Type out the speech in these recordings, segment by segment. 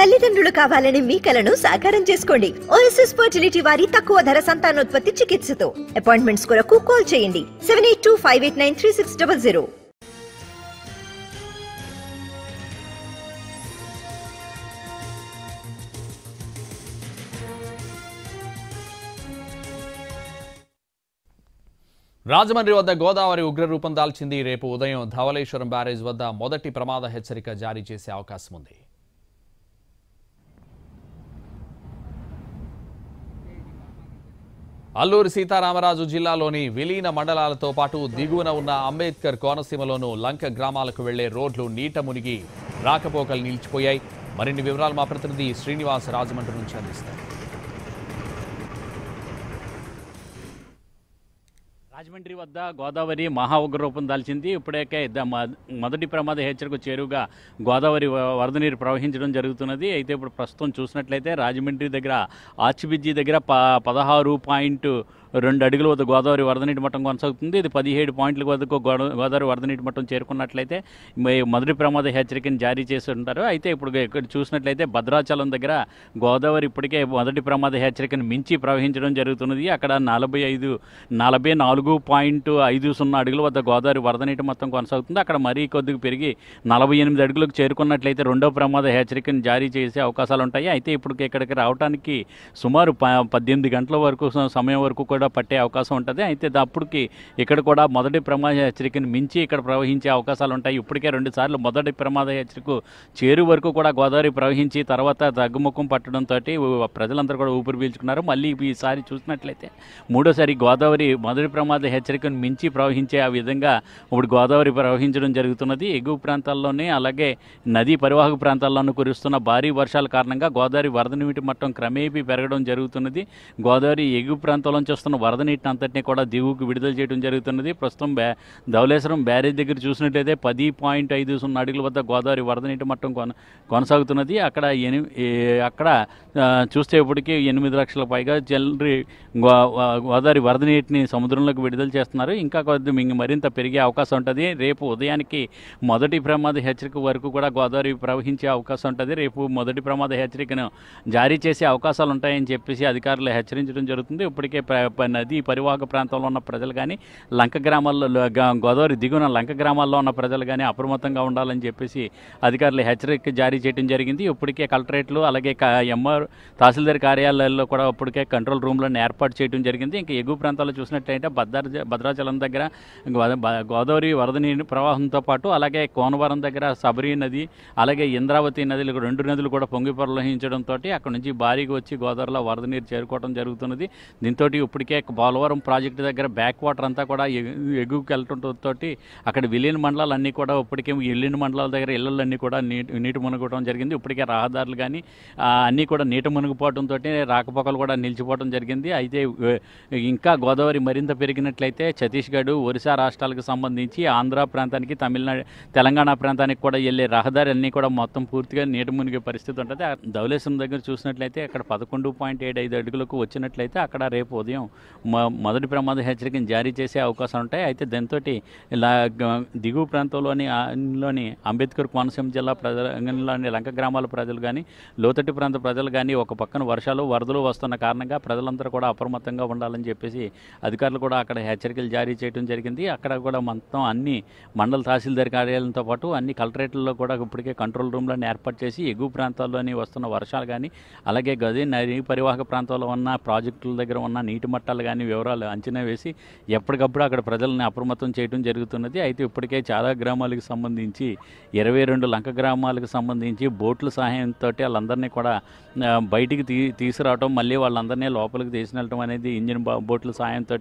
తల్లిదండ్రులు కావాలని మీ కలను సాకారం చేసుకోండి ఓఎస్ఎస్ ఫర్టిలిటీ వారి తక్కువ ధర సంతానోత్పత్తి చికిత్సతో అపాయింట్మెంట్స్ కొరకు కాల్ చేయండి seven eight two five eight nine three six double zero Rajahmundry వద్ద గోదావరి రూపం దాల్చింది రేపు ఉదయం ధవలేశ్వరం బ్యారేజ్ వద్ద మొదటి ప్రమాద హెచ్చరిక జారీ చేసే అవకాశం ఉంది అల్లూరి సీతారామరాజు జిల్లాలోని విలీన మండలాలతో పాటు దిగువన ఉన్న అంబేద్కర్ కోనసీమలోనూ లంక గ్రామాలకు వెళ్లే రోడ్లు నీట మునిగి రాకపోకలు నిలిచిపోయాయి మరిన్ని వివరాలు మా ప్రతినిధి శ్రీనివాస రాజమండ్రి నుంచి అందిస్తారు రాజమండ్రి వద్ద గోదావరి మహా ఉగ్రరూపం దాల్చింది ఇప్పుడైతే మొదటి ప్రమాద హెచ్చరిక చేరువుగా గోదావరి వరద నీరు ప్రవహించడం జరుగుతున్నది అయితే ఇప్పుడు ప్రస్తుతం చూసినట్లయితే రాజమండ్రి దగ్గర ఆచిబిజ్జి దగ్గర ప పదహారు పాయింట్ రెండు అడుగుల వద్ద గోదావరి వరద నీటి మట్టం కొనసాగుతుంది ఇది పదిహేడు పాయింట్ల వద్దకు గోదావరి వరద నీటి మట్టం చేరుకున్నట్లయితే మొదటి ప్రమాద హెచ్చరికను జారీ చేసి ఉంటారు అయితే ఇప్పుడు ఇక్కడ చూసినట్లయితే భద్రాచలం దగ్గర గోదావరి ఇప్పటికే మొదటి ప్రమాద హెచ్చరికను మించి ప్రవహించడం జరుగుతున్నది అక్కడ నలభై ఐదు నలభై నాలుగు పాయింట్ ఐదు సున్నా అడుగుల వద్ద గోదావరి వరద నీటి మొత్తం కొనసాగుతుంది అక్కడ మరీ కొద్దిగా పెరిగి నలభై ఎనిమిది అడుగులకు చేరుకున్నట్లయితే రెండో ప్రమాద హెచ్చరికను జారీ చేసే అవకాశాలు ఉంటాయి అయితే ఇప్పుడు ఇక్కడికి రావడానికి సుమారు పద్దెనిమిది గంటల వరకు సమయం వరకు కూడా కూడా పట్టే అవకాశం ఉంటుంది అయితే అప్పటికి ఇక్కడ కూడా మొదటి ప్రమాద హెచ్చరికను మించి ఇక్కడ ప్రవహించే అవకాశాలు ఉంటాయి ఇప్పటికే రెండుసార్లు మొదటి ప్రమాద హెచ్చరిక చేరు వరకు కూడా గోదావరి ప్రవహించి తర్వాత దగ్గుముఖం పట్టడంతో ప్రజలందరూ కూడా ఊపిరి పీల్చుకున్నారు మళ్ళీ ఈసారి చూసినట్లయితే మూడోసారి గోదావరి మొదటి ప్రమాద హెచ్చరికను మించి ప్రవహించే ఆ విధంగా ఇప్పుడు గోదావరి ప్రవహించడం జరుగుతున్నది ఎగువ ప్రాంతాల్లోనే అలాగే నదీ పరివాహక ప్రాంతాల్లోనూ కురుస్తున్న భారీ వర్షాల కారణంగా గోదావరి వరద నీటి మట్టం క్రమేపీ పెరగడం జరుగుతున్నది గోదావరి ఎగువ ప్రాంతంలో వస్తున్న వస్తున్న వరద నీటిని అంతటినీ కూడా దిగువకు విడుదల చేయడం జరుగుతున్నది ప్రస్తుతం బ్యా ధవలేశ్వరం బ్యారేజ్ దగ్గర చూసినట్లయితే పది పాయింట్ ఐదు సున్నా అడుగుల వద్ద గోదావరి వరద నీటి మట్టం కొన కొనసాగుతున్నది అక్కడ ఎని అక్కడ చూస్తే ఇప్పటికీ ఎనిమిది లక్షల పైగా జల్లరి గోదావరి వరద నీటిని సముద్రంలోకి విడుదల చేస్తున్నారు ఇంకా కొద్ది మింగి మరింత పెరిగే అవకాశం ఉంటుంది రేపు ఉదయానికి మొదటి ప్రమాద హెచ్చరిక వరకు కూడా గోదావరి ప్రవహించే అవకాశం ఉంటుంది రేపు మొదటి ప్రమాద హెచ్చరికను జారీ చేసే అవకాశాలు ఉంటాయని చెప్పేసి అధికారులు హెచ్చరించడం జరుగుతుంది ఇప్పటికే నది పరివాహక ప్రాంతంలో ఉన్న ప్రజలు కానీ లంక గ్రామాల్లో గోదావరి దిగున లంక గ్రామాల్లో ఉన్న ప్రజలు కానీ అప్రమత్తంగా ఉండాలని చెప్పేసి అధికారులు హెచ్చరిక జారీ చేయడం జరిగింది ఇప్పటికే కలెక్టరేట్లు అలాగే ఎంఆర్ తహసీల్దార్ కార్యాలయాల్లో కూడా ఇప్పటికే కంట్రోల్ రూమ్లను ఏర్పాటు చేయడం జరిగింది ఇంకా ఎగువ ప్రాంతాల్లో చూసినట్లయితే భద్ర భద్రాచలం దగ్గర గోదావరి వరద నీరు ప్రవాహంతో పాటు అలాగే కోనవరం దగ్గర సబరి నది అలాగే ఇంద్రావతి నదులు రెండు నదులు కూడా పొంగి ప్రవహించడంతో అక్కడ నుంచి భారీగా వచ్చి గోదావరిలో వరద నీరు చేరుకోవడం జరుగుతున్నది దీంతో ఇప్పటికే అందుకే పోలవరం ప్రాజెక్టు దగ్గర బ్యాక్ వాటర్ అంతా కూడా ఎగువకి వెళ్ళటంతో అక్కడ విలీన మండలాలన్నీ కూడా ఇప్పటికే విలీన మండలాల దగ్గర ఇళ్ళలన్నీ కూడా నీటి నీటి మునగడం జరిగింది ఇప్పటికే రహదారులు కానీ అన్నీ కూడా నీటి మునిగిపోవడంతో రాకపోకలు కూడా నిలిచిపోవడం జరిగింది అయితే ఇంకా గోదావరి మరింత పెరిగినట్లయితే ఛత్తీస్గఢ్ ఒరిస్సా రాష్ట్రాలకు సంబంధించి ఆంధ్ర ప్రాంతానికి తమిళనాడు తెలంగాణ ప్రాంతానికి కూడా వెళ్ళే రహదారి అన్నీ కూడా మొత్తం పూర్తిగా నీటి మునిగే పరిస్థితి ఉంటుంది ధవలేశ్వరం దగ్గర చూసినట్లయితే అక్కడ పదకొండు పాయింట్ ఏడు ఐదు అడుగులకు వచ్చినట్లయితే అక్కడ రేపు ఉదయం మొదటి ప్రమాద హెచ్చరికను జారీ చేసే అవకాశాలు ఉంటాయి అయితే దాంతో దిగువ ప్రాంతంలోని లోని అంబేద్కర్ కోనసీమ జిల్లా ప్రజలలోని లంక గ్రామాల ప్రజలు కానీ లోతట్టు ప్రాంత ప్రజలు కానీ ఒక పక్కన వర్షాలు వరదలు వస్తున్న కారణంగా ప్రజలందరూ కూడా అప్రమత్తంగా ఉండాలని చెప్పేసి అధికారులు కూడా అక్కడ హెచ్చరికలు జారీ చేయడం జరిగింది అక్కడ కూడా మొత్తం అన్ని మండల తహసీల్దార్ కార్యాలయంతో పాటు అన్ని కలెక్టరేట్లలో కూడా ఇప్పటికే కంట్రోల్ రూమ్లను ఏర్పాటు చేసి ఎగువ ప్రాంతాల్లోని వస్తున్న వర్షాలు కానీ అలాగే గది నది పరివాహక ప్రాంతాల్లో ఉన్న ప్రాజెక్టుల దగ్గర ఉన్న నీటి మట్టాలు కానీ వివరాలు అంచనా వేసి ఎప్పటికప్పుడు అక్కడ ప్రజలను అప్రమత్తం చేయడం జరుగుతున్నది అయితే ఇప్పటికే చాలా గ్రామాలకు సంబంధించి ఇరవై రెండు లంక గ్రామాలకు సంబంధించి బోట్ల సహాయంతో వాళ్ళందరినీ కూడా బయటికి తీ తీసుకురావటం మళ్ళీ వాళ్ళందరినీ లోపలికి తీసుకెళ్ళటం అనేది ఇంజిన్ బోట్ల సహాయంతో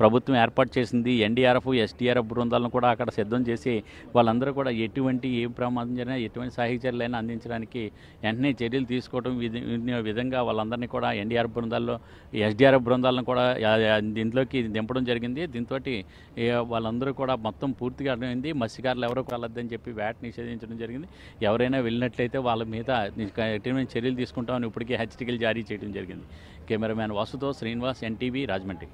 ప్రభుత్వం ఏర్పాటు చేసింది ఎన్డీఆర్ఎఫ్ ఎస్డీఆర్ఎఫ్ బృందాలను కూడా అక్కడ సిద్ధం చేసి వాళ్ళందరూ కూడా ఎటువంటి ఏ ప్రమాదం జరిగినా ఎటువంటి సాహిత్యాలైనా అందించడానికి వెంటనే చర్యలు తీసుకోవడం విధంగా వాళ్ళందరినీ కూడా ఎన్డీఆర్ఎఫ్ బృందాల్లో ఎస్డీఆర్ఎఫ్ బృందాలను కూడా కూడా దీంట్లోకి దింపడం జరిగింది దీంతో వాళ్ళందరూ కూడా మొత్తం పూర్తిగా అర్థమైంది మత్స్యకారులు ఎవరో వెళ్ళొద్దని చెప్పి వ్యాట్ నిషేధించడం జరిగింది ఎవరైనా వెళ్ళినట్లయితే వాళ్ళ మీద కఠినమైన చర్యలు తీసుకుంటామని ఇప్పటికే హెచ్చరికలు జారీ చేయడం జరిగింది కెమెరామ్యాన్ వాసుతో శ్రీనివాస్ ఎన్టీవీ రాజమండ్రి